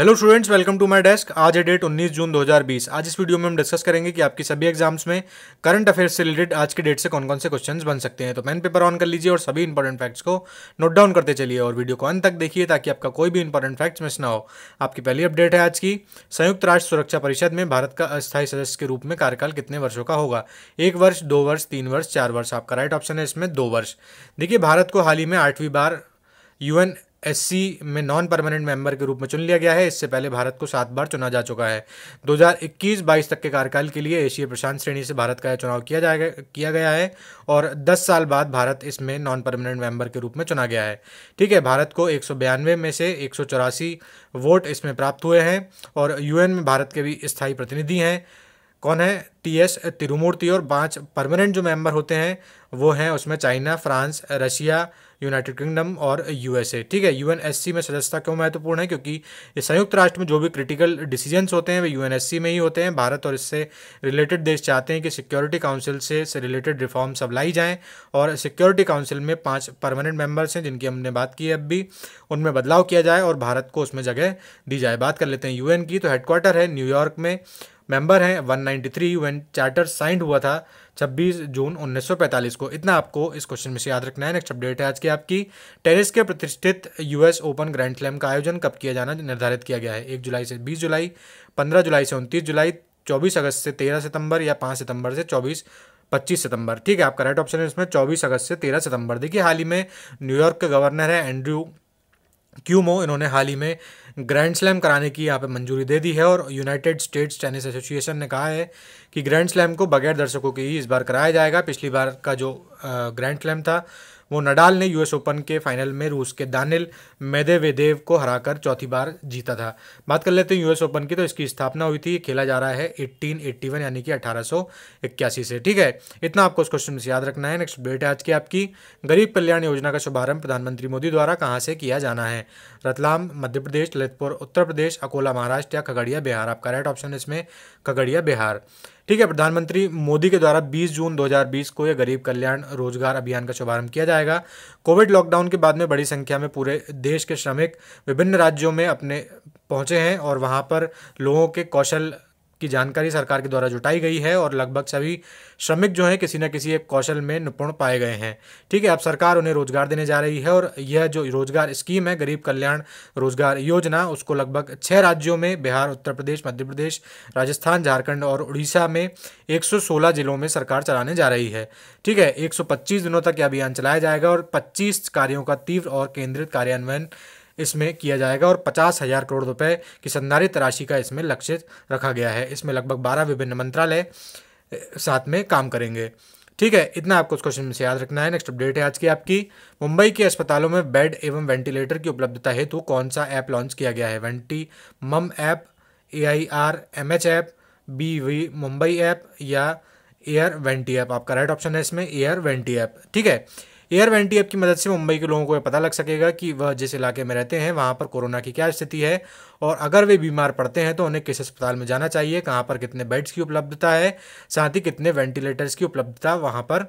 hello students welcome to my desk आज है date 19 जून 2020 आज इस वीडियो में हम डिस्कस करेंगे कि आपकी सभी एग्जाम्स में करंट अफेयर्स से रिलेटेड आज के डेट से कौन कौन से क्वेश्चंस बन सकते हैं तो पेन पेपर ऑन कर लीजिए और सभी इंपॉर्टेंट फैक्ट्स को नोट डाउन करते चलिए और वीडियो को अंत तक देखिए ताकि आपका कोई भी इंपॉर्टेंट फैक्ट्स मिस ना हो आपकी पहली अपडेट है आज की संयुक्त राष्ट्र सुरक्षा परिषद में भारत का अस्थायी सदस्य के रूप में कार्यकाल कितने वर्षों का होगा एक वर्ष दो वर्ष तीन वर्ष चार वर्ष आपका राइट ऑप्शन है इसमें दो वर्ष देखिए भारत को हाल ही में आठवीं बार यूएन एस में नॉन परमानेंट मेंबर के रूप में चुन लिया गया है इससे पहले भारत को सात बार चुना जा चुका है 2021-22 तक के कार्यकाल के लिए एशिया प्रशांत श्रेणी से भारत का चुनाव किया जाए किया गया है और 10 साल बाद भारत इसमें नॉन परमानेंट मेंबर के रूप में चुना गया है ठीक है भारत को एक में से एक वोट इसमें प्राप्त हुए हैं और यू में भारत के भी स्थायी प्रतिनिधि हैं कौन है टी एस तिरुमूर्ति और पाँच परमानेंट जो मेंबर होते हैं वो हैं उसमें China France Russia United Kingdom और यूएसए ठीक है यूएनएससी में सदस्यता क्यों महत्वपूर्ण है क्योंकि संयुक्त राष्ट्र में जो भी क्रिटिकल डिसीजंस होते हैं वे यूएनएससी में ही होते हैं भारत और इससे रिलेटेड देश चाहते हैं कि सिक्योरिटी काउंसिल से, रिलेटेड रिफॉर्म्स अब लाई जाएँ और सिक्योरिटी काउंसिल में पाँच परमानेंट मेम्बर्स हैं जिनकी हमने बात की है अब भी उनमें बदलाव किया जाए और भारत को उसमें जगह दी जाए बात कर लेते हैं यूएन की तो हेडक्वार्टर है न्यूयॉर्क में मेंबर हैं 193 वन चार्टर साइंड हुआ था 26 जून 1945 को इतना आपको इस क्वेश्चन में से याद रखना है नेक्स्ट अपडेट है आज की आपकी टेनिस के प्रतिष्ठित यूएस ओपन ग्रैंड स्लैम का आयोजन कब किया जाना निर्धारित किया गया है एक जुलाई से बीस जुलाई पंद्रह जुलाई से उनतीस जुलाई चौबीस अगस्त से तेरह सितंबर या पाँच सितंबर से चौबीस पच्चीस सितंबर ठीक है आपका राइट ऑप्शन है इसमें चौबीस अगस्त से तेरह सितंबर देखिए हाल ही में न्यूयॉर्क के गवर्नर है एंड्रू क्यूमो इन्होंने हाल ही में ग्रैंड स्लैम कराने की यहाँ पे मंजूरी दे दी है और यूनाइटेड स्टेट्स टेनिस एसोसिएशन ने कहा है कि ग्रैंड स्लैम को बगैर दर्शकों के ही इस बार कराया जाएगा पिछली बार का जो ग्रैंड स्लैम था वो नडाल ने यूएस ओपन के फाइनल में रूस के दानिल मेदेवेदेव को हराकर चौथी बार जीता था बात कर लेते हैं यूएस ओपन की तो इसकी स्थापना हुई थी खेला जा रहा है 1881 यानी कि इक्यासी से ठीक है इतना आपको उस क्वेश्चन से याद रखना है नेक्स्ट डेट है आज की आपकी गरीब कल्याण योजना का शुभारंभ प्रधानमंत्री मोदी द्वारा कहाँ से किया जाना है रतलाम मध्य प्रदेश ललितपुर उत्तर प्रदेश अकोला महाराष्ट्र या खगड़िया बिहार आपका राइट ऑप्शन है इसमें खगड़िया बिहार ठीक है प्रधानमंत्री मोदी के द्वारा 20 जून 2020 को यह गरीब कल्याण रोजगार अभियान का शुभारंभ किया जाएगा कोविड लॉकडाउन के बाद में बड़ी संख्या में पूरे देश के श्रमिक विभिन्न राज्यों में अपने पहुंचे हैं और वहां पर लोगों के कौशल की जानकारी सरकार के द्वारा जुटाई गई है और लगभग सभी श्रमिक जो हैं किसी न किसी एक कौशल में निपुण पाए गए हैं ठीक है अब सरकार उन्हें रोजगार देने जा रही है और यह जो रोजगार स्कीम है गरीब कल्याण रोजगार योजना उसको लगभग छः राज्यों में बिहार उत्तर प्रदेश मध्य प्रदेश राजस्थान झारखंड और उड़ीसा में एक जिलों में सरकार चलाने जा रही है ठीक है एक दिनों तक यह अभियान चलाया जाएगा और पच्चीस कार्यों का तीव्र और केंद्रित कार्यान्वयन इसमें किया जाएगा और पचास हजार करोड़ रुपए की संधारित राशि का इसमें लक्ष्य रखा गया है इसमें लगभग बारह विभिन्न मंत्रालय साथ में काम करेंगे ठीक है इतना आपको उस क्वेश्चन में से याद रखना है नेक्स्ट अपडेट है आज की आपकी मुंबई के अस्पतालों में बेड एवं वेंटिलेटर की उपलब्धता हेतु कौन सा ऐप लॉन्च किया गया है वेंटी मम app A I R M H app B V Mumbai app या एयर वेंटी ऐप आपका राइट ऑप्शन है इसमें एयर वेंटी ऐप ठीक है एयर वेंटी ऐप की मदद से मुंबई के लोगों को यह पता लग सकेगा कि वह जिस इलाके में रहते हैं वहाँ पर कोरोना की क्या स्थिति है और अगर वे बीमार पड़ते हैं तो उन्हें किस अस्पताल में जाना चाहिए कहाँ पर कितने बेड्स की उपलब्धता है साथ ही कितने वेंटिलेटर्स की उपलब्धता वहाँ पर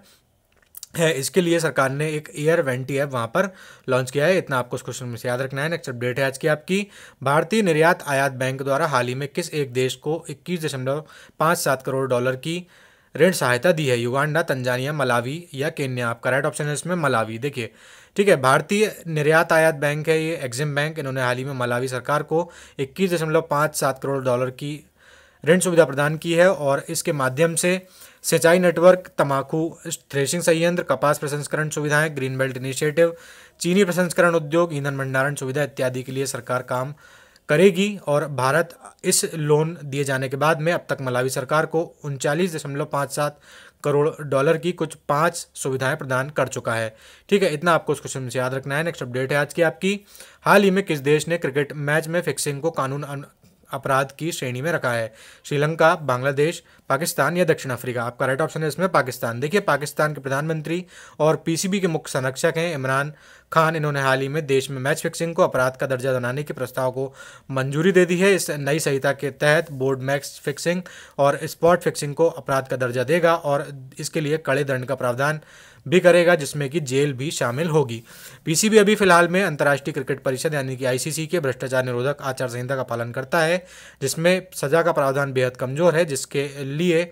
है इसके लिए सरकार ने एक एयर वेंटी ऐप वहाँ पर लॉन्च किया है इतना आपको उस क्वेश्चन में से याद रखना है नेक्स्ट अपडेट है आज की आपकी भारतीय निर्यात आयात बैंक द्वारा हाल ही में किस एक देश को इक्कीस दशमलव पाँच सात करोड़ डॉलर की ऋण सहायता दी है युगांडा तंजानिया मलावी या केन्या आपका राइट ऑप्शन है इसमें मलावी देखिए ठीक है भारतीय निर्यात आयात बैंक है ये एग्जिम बैंक इन्होंने हाल ही में मलावी सरकार को इक्कीस दशमलव पाँच सात करोड़ डॉलर की ऋण सुविधा प्रदान की है और इसके माध्यम से सिंचाई नेटवर्क तमाकू थ्रेशिंग संयंत्र कपास प्रसंस्करण सुविधाएं ग्रीन बेल्ट इनिशिएटिव चीनी प्रसंस्करण उद्योग ईंधन भंडारण सुविधा इत्यादि के लिए सरकार काम करेगी और भारत इस लोन दिए जाने के बाद में अब तक मलावी सरकार को उनचालीस दशमलव पाँच सात करोड़ डॉलर की कुछ पांच सुविधाएं प्रदान कर चुका है ठीक है इतना आपको उस क्वेश्चन से याद रखना है नेक्स्ट अपडेट है आज की आपकी हाल ही में किस देश ने क्रिकेट मैच में फिक्सिंग को कानून अपराध की श्रेणी में रखा है श्रीलंका बांग्लादेश पाकिस्तान या दक्षिण अफ्रीका आपका राइट ऑप्शन है इसमें पाकिस्तान देखिए पाकिस्तान के प्रधानमंत्री और पीसीबी के मुख्य संरक्षक हैं इमरान खान इन्होंने हाल ही में देश में मैच फिक्सिंग को अपराध का दर्जा बनाने के प्रस्ताव को मंजूरी दे दी है इस नई संहिता के तहत बोर्ड मैच फिक्सिंग और स्पॉट फिक्सिंग को अपराध का दर्जा देगा और इसके लिए कड़े दंड का प्रावधान भी करेगा जिसमें कि जेल भी शामिल होगी पीसीबी अभी फिलहाल में अंतर्राष्ट्रीय क्रिकेट परिषद यानी कि आईसीसी के भ्रष्टाचार निरोधक आचार संहिता का पालन करता है जिसमें सजा का प्रावधान बेहद कमजोर है जिसके लिए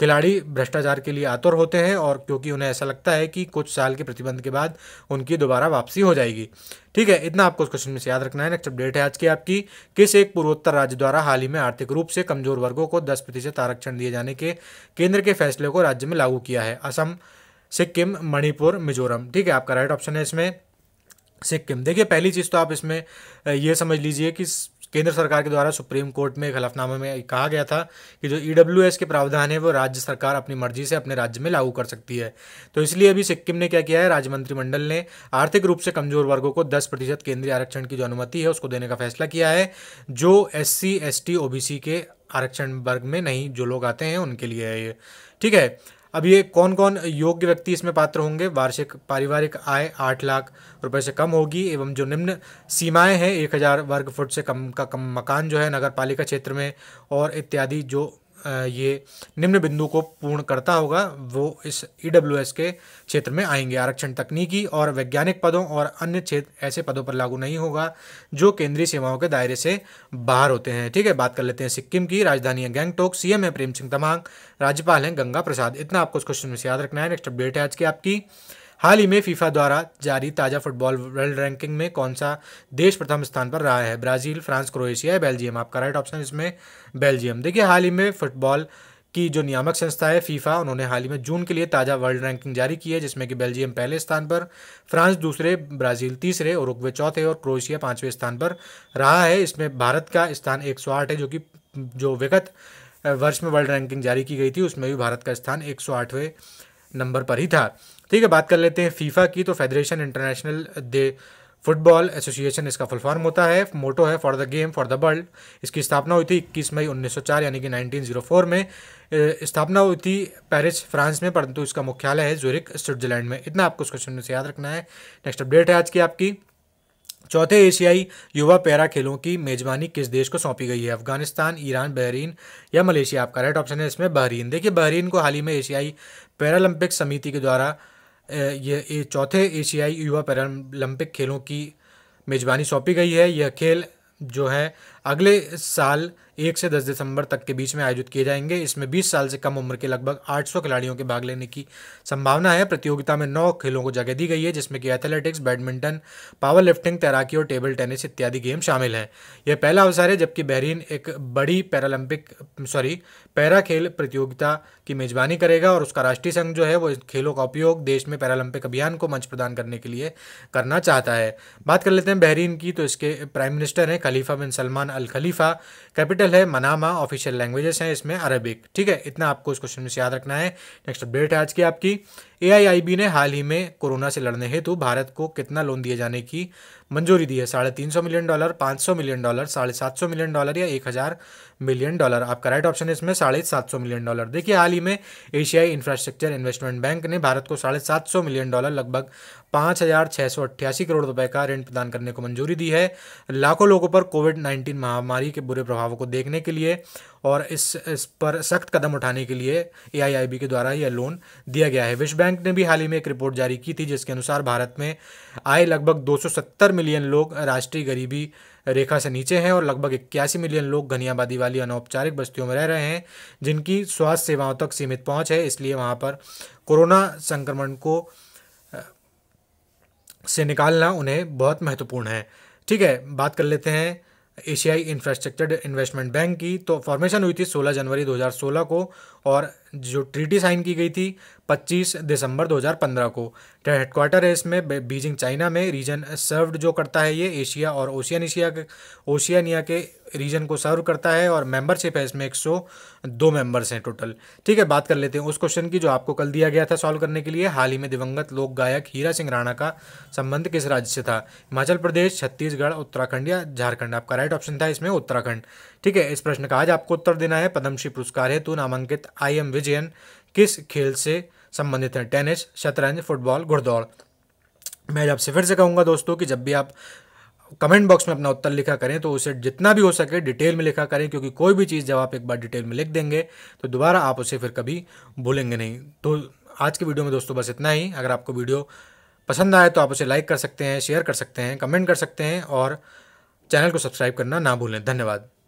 खिलाड़ी भ्रष्टाचार के लिए आतुर होते हैं और क्योंकि उन्हें ऐसा लगता है कि कुछ साल के प्रतिबंध के बाद उनकी दोबारा वापसी हो जाएगी ठीक है इतना आपको उस क्वेश्चन में से याद रखना है नेक्स्ट अपडेट है आज की आपकी किस एक पूर्वोत्तर राज्य द्वारा हाल ही में आर्थिक रूप से कमजोर वर्गों को दस प्रतिशत आरक्षण दिए जाने के केंद्र के फैसले को राज्य में लागू किया है असम सिक्किम मणिपुर मिजोरम ठीक है आपका राइट ऑप्शन है इसमें सिक्किम देखिए पहली चीज़ तो आप इसमें ये समझ लीजिए कि केंद्र सरकार के द्वारा सुप्रीम कोर्ट में एक हलफनामे में कहा गया था कि जो ई e के प्रावधान है वो राज्य सरकार अपनी मर्जी से अपने राज्य में लागू कर सकती है तो इसलिए अभी सिक्किम ने क्या किया है राज्य मंत्रिमंडल ने आर्थिक रूप से कमजोर वर्गों को दस प्रतिशत केंद्रीय आरक्षण की जो अनुमति है उसको देने का फैसला किया है जो एस सी के आरक्षण वर्ग में नहीं जो लोग आते हैं उनके लिए है ये ठीक है अब ये कौन कौन योग्य व्यक्ति इसमें पात्र होंगे वार्षिक पारिवारिक आय आठ लाख रुपए से कम होगी एवं जो निम्न सीमाएं हैं एक हज़ार वर्ग फुट से कम का कम मकान जो है नगर पालिका क्षेत्र में और इत्यादि जो ये निम्न बिंदु को पूर्ण करता होगा वो इस ई e के क्षेत्र में आएंगे आरक्षण तकनीकी और वैज्ञानिक पदों और अन्य क्षेत्र ऐसे पदों पर लागू नहीं होगा जो केंद्रीय सेवाओं के दायरे से बाहर होते हैं ठीक है बात कर लेते हैं सिक्किम की राजधानी है गैंगटोक सीएम है प्रेम सिंह तमांग राज्यपाल हैं गंगा प्रसाद इतना आपको इस क्वेश्चन में से याद रखना है नेक्स्ट अपडेट है आज की आपकी हाल ही में फीफा द्वारा जारी ताज़ा फुटबॉल वर्ल्ड रैंकिंग में कौन सा देश प्रथम स्थान पर रहा है ब्राज़ील फ्रांस क्रोएशिया या बेल्जियम आपका राइट ऑप्शन इसमें बेल्जियम देखिए हाल ही में फुटबॉल की जो नियामक संस्था है फीफा उन्होंने हाल ही में जून के लिए ताज़ा वर्ल्ड रैंकिंग जारी की है जिसमें कि बेल्जियम पहले स्थान पर फ्रांस दूसरे ब्राज़ील तीसरे और उरुग्वे चौथे और क्रोएशिया पाँचवें स्थान पर रहा है इसमें भारत का स्थान एक है जो कि जो विगत वर्ष में वर्ल्ड रैंकिंग जारी की गई थी उसमें भी भारत का स्थान एक नंबर पर ही था ठीक है बात कर लेते हैं फीफा की तो federation international de football association इसका फुल फॉर्म होता है मोटो है for the game for the world इसकी स्थापना हुई थी 21 मई 1904 यानी कि 1904 में स्थापना हुई थी पेरिस फ्रांस में परंतु इसका मुख्यालय है जूरिक स्विट्जरलैंड में इतना आपको इस क्वेश्चन में से याद रखना है नेक्स्ट अपडेट है आज की आपकी चौथे एशियाई युवा पैरा खेलों की मेजबानी किस देश को सौंपी गई है अफगानिस्तान ईरान बहरीन या मलेशिया आपका राइट ऑप्शन है इसमें बहरीन देखिए बहरीन को हाल ही में एशियाई पैरालंपिक समिति के द्वारा ये चौथे एशियाई युवा पैरालंपिक खेलों की मेज़बानी सौंपी गई है यह खेल जो है अगले साल एक से दस दिसंबर तक के बीच में आयोजित किए जाएंगे इसमें बीस साल से कम उम्र के लगभग आठ सौ खिलाड़ियों के भाग लेने की संभावना है प्रतियोगिता में नौ खेलों को जगह दी गई है जिसमें कि एथलेटिक्स बैडमिंटन पावर लिफ्टिंग तैराकी और टेबल टेनिस इत्यादि गेम शामिल हैं यह पहला अवसर है जबकि बहरीन एक बड़ी पैरालंपिक सॉरी पैरा खेल प्रतियोगिता की मेजबानी करेगा और उसका राष्ट्रीय संघ जो है वो खेलों का उपयोग देश में पैरालंपिक अभियान को मंच प्रदान करने के लिए करना चाहता है बात कर लेते हैं बहरीन की तो इसके प्राइम मिनिस्टर हैं Khalifa bin Salman al Khalifa capital है मनामा ऑफिशियल लैंग्वेजेस हैं इसमें अरबिक ठीक है इतना आपको इस क्वेश्चन में से याद रखना है नेक्स्ट अपडेट है आज की आपकी एआईआईबी ने हाल ही में कोरोना से लड़ने हेतु भारत को कितना लोन दिए जाने की मंजूरी दी है साढ़े तीन सौ मिलियन डॉलर पाँच सौ मिलियन डॉलर साढ़े सात सौ मिलियन डॉलर या एक हज़ार मिलियन डॉलर आपका राइट ऑप्शन है इसमें साढ़े सात सौ मिलियन डॉलर देखिए हाल ही में एशियाई इंफ्रास्ट्रक्चर इन्वेस्टमेंट बैंक ने भारत को साढ़े सात सौ मिलियन डॉलर लगभग पाँच हज़ार छः सौ अट्ठासी करोड़ रुपए का ऋण प्रदान करने को मंजूरी दी है लाखों लोगों पर कोविड नाइन्टीन महामारी के बुरे प्रभावों को देखने के लिए और इस इस पर सख्त कदम उठाने के लिए ए के द्वारा यह लोन दिया गया है विश्व बैंक ने भी हाल ही में एक रिपोर्ट जारी की थी जिसके अनुसार भारत में आए लगभग 270 मिलियन लोग राष्ट्रीय गरीबी रेखा से नीचे हैं और लगभग इक्यासी मिलियन लोग घनी आबादी वाली अनौपचारिक बस्तियों में रह रहे हैं जिनकी स्वास्थ्य सेवाओं तक सीमित पहुँच है इसलिए वहाँ पर कोरोना संक्रमण को से निकालना उन्हें बहुत महत्वपूर्ण है ठीक है बात कर लेते हैं एशियाई इंफ्रास्ट्रक्चर इन्वेस्टमेंट बैंक की तो फॉर्मेशन हुई थी 16 जनवरी 2016 को और जो ट्रीटी साइन की गई थी 25 दिसंबर 2015 को हेडक्वार्टर है इसमें बीजिंग चाइना में रीजन सर्व्ड जो करता है ये एशिया और ओशियन एशिया के ओशियानिया के रीजन को सर्व करता है और मेंबरशिप है इसमें 102 मेंबर्स हैं टोटल ठीक है बात कर लेते हैं उस क्वेश्चन की जो आपको कल दिया गया था सॉल्व करने के लिए हाल ही में दिवंगत लोक गायक हीरा सिंह राणा का संबंध किस राज्य से था हिमाचल प्रदेश छत्तीसगढ़ उत्तराखंड या झारखंड आपका राइट ऑप्शन था इसमें उत्तराखंड ठीक है इस प्रश्न का आज आपको उत्तर देना है पद्मश्री पुरस्कार हेतु नामांकित आई एम विजयन किस खेल से संबंधित हैं टेनिस शतरंज फुटबॉल घुड़दौड़ मैं आपसे फिर से कहूँगा दोस्तों कि जब भी आप कमेंट बॉक्स में अपना उत्तर लिखा करें तो उसे जितना भी हो सके डिटेल में लिखा करें क्योंकि कोई भी चीज़ जब आप एक बार डिटेल में लिख देंगे तो दोबारा आप उसे फिर कभी भूलेंगे नहीं तो आज की वीडियो में दोस्तों बस इतना ही अगर आपको वीडियो पसंद आए तो आप उसे लाइक कर सकते हैं शेयर कर सकते हैं कमेंट कर सकते हैं और चैनल को सब्सक्राइब करना ना भूलें धन्यवाद